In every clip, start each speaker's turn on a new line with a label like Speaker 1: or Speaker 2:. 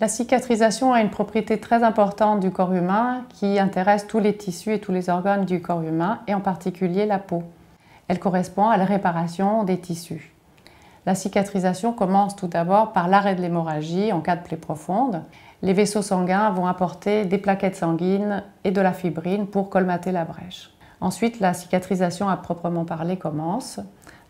Speaker 1: La cicatrisation a une propriété très importante du corps humain qui intéresse tous les tissus et tous les organes du corps humain et en particulier la peau. Elle correspond à la réparation des tissus. La cicatrisation commence tout d'abord par l'arrêt de l'hémorragie en cas de plaie profonde. Les vaisseaux sanguins vont apporter des plaquettes sanguines et de la fibrine pour colmater la brèche. Ensuite, la cicatrisation à proprement parler commence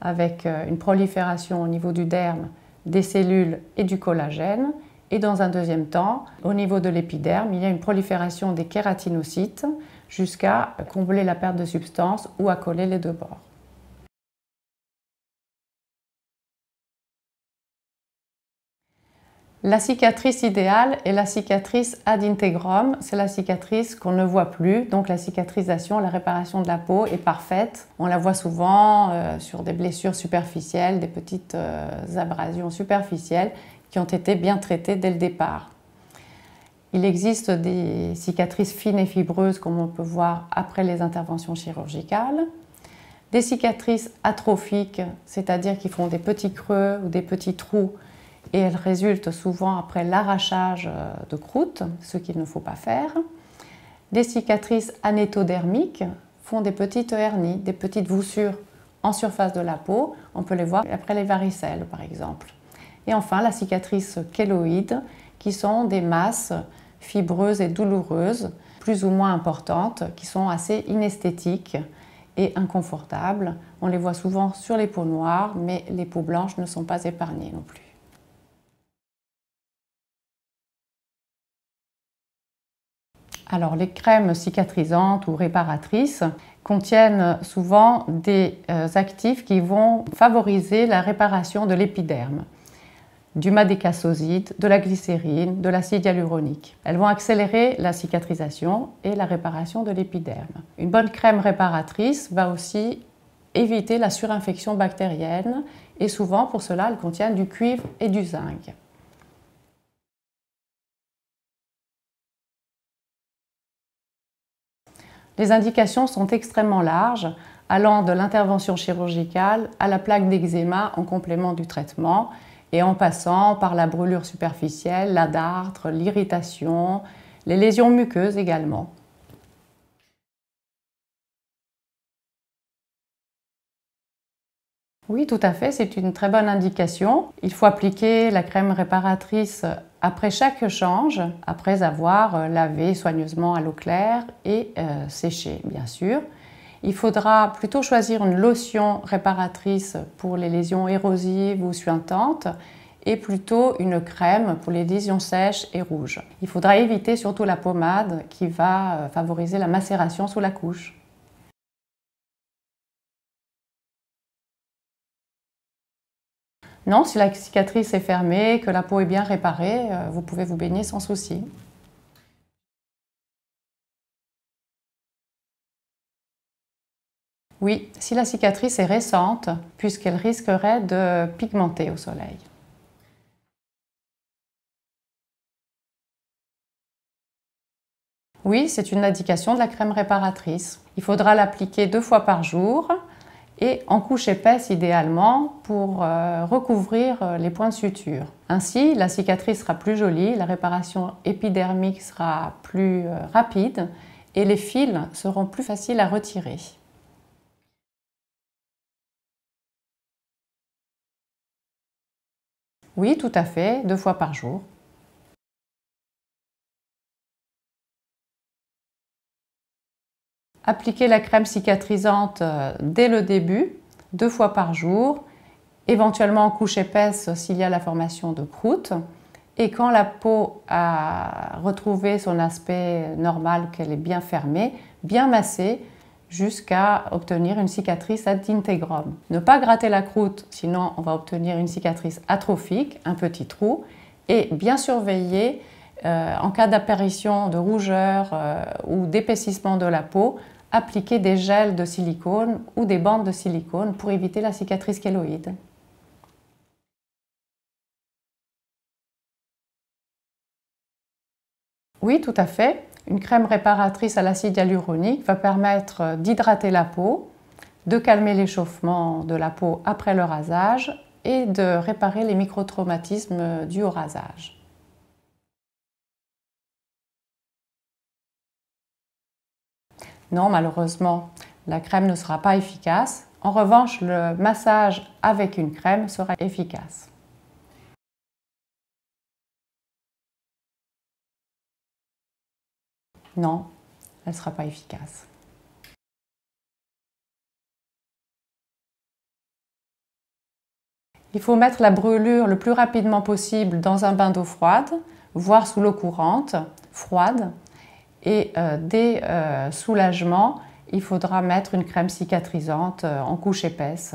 Speaker 1: avec euh, une prolifération au niveau du derme, des cellules et du collagène et dans un deuxième temps, au niveau de l'épiderme, il y a une prolifération des kératinocytes jusqu'à combler la perte de substance ou à
Speaker 2: coller les deux bords.
Speaker 1: La cicatrice idéale est la cicatrice ad integrum, c'est la cicatrice qu'on ne voit plus, donc la cicatrisation, la réparation de la peau est parfaite. On la voit souvent euh, sur des blessures superficielles, des petites euh, abrasions superficielles qui ont été bien traitées dès le départ. Il existe des cicatrices fines et fibreuses comme on peut voir après les interventions chirurgicales, des cicatrices atrophiques, c'est-à-dire qui font des petits creux ou des petits trous et elles résultent souvent après l'arrachage euh, de croûte, ce qu'il ne faut pas faire. Les cicatrices anéthodermiques font des petites hernies, des petites voussures en surface de la peau. On peut les voir après les varicelles, par exemple. Et enfin, la cicatrice kéloïde, qui sont des masses fibreuses et douloureuses, plus ou moins importantes, qui sont assez inesthétiques et inconfortables. On les voit souvent sur les peaux noires, mais les peaux blanches ne sont pas épargnées non plus. Alors les crèmes cicatrisantes ou réparatrices contiennent souvent des euh, actifs qui vont favoriser la réparation de l'épiderme du madécassosite, de la glycérine, de l'acide hyaluronique. Elles vont accélérer la cicatrisation et la réparation de l'épiderme. Une bonne crème réparatrice va aussi éviter la surinfection bactérienne et souvent pour cela elles contiennent du cuivre et du zinc. Les indications sont extrêmement larges, allant de l'intervention chirurgicale à la plaque d'eczéma en complément du traitement et en passant par la brûlure superficielle, la dartre, l'irritation, les lésions muqueuses également. Oui, tout à fait, c'est une très bonne indication. Il faut appliquer la crème réparatrice après chaque change, après avoir euh, lavé soigneusement à l'eau claire et euh, séché bien sûr, il faudra plutôt choisir une lotion réparatrice pour les lésions érosives ou suintantes et plutôt une crème pour les lésions sèches et rouges. Il faudra éviter surtout la pommade qui va euh, favoriser la macération sous la couche.
Speaker 2: Non, si la cicatrice est fermée, que la peau est bien réparée, euh, vous pouvez vous baigner sans souci. Oui, si la cicatrice est récente, puisqu'elle risquerait de pigmenter au soleil.
Speaker 1: Oui, c'est une indication de la crème réparatrice. Il faudra l'appliquer deux fois par jour et en couche épaisse idéalement pour euh, recouvrir euh, les points de suture. Ainsi, la cicatrice sera plus jolie, la réparation épidermique sera plus euh, rapide et les fils seront plus faciles à retirer.
Speaker 2: Oui, tout à fait, deux fois par jour.
Speaker 1: appliquer la crème cicatrisante euh, dès le début, deux fois par jour, éventuellement en couche épaisse s'il y a la formation de croûte. Et quand la peau a retrouvé son aspect normal, qu'elle est bien fermée, bien massée, jusqu'à obtenir une cicatrice ad integrum. Ne pas gratter la croûte, sinon on va obtenir une cicatrice atrophique, un petit trou, et bien surveiller euh, en cas d'apparition de rougeur euh, ou d'épaississement de la peau, appliquer des gels de silicone ou des bandes de silicone pour éviter la cicatrice kéloïde.
Speaker 2: Oui, tout à fait.
Speaker 1: Une crème réparatrice à l'acide hyaluronique va permettre d'hydrater la peau, de calmer l'échauffement de la peau après le rasage et de réparer les microtraumatismes dus au rasage. Non, malheureusement, la crème ne sera pas efficace. En revanche, le massage avec une crème sera efficace.
Speaker 2: Non, elle ne sera pas efficace. Il faut mettre la brûlure le plus
Speaker 1: rapidement possible dans un bain d'eau froide, voire sous l'eau courante, froide, et euh, dès euh, soulagement, il faudra mettre une crème cicatrisante euh, en couche épaisse.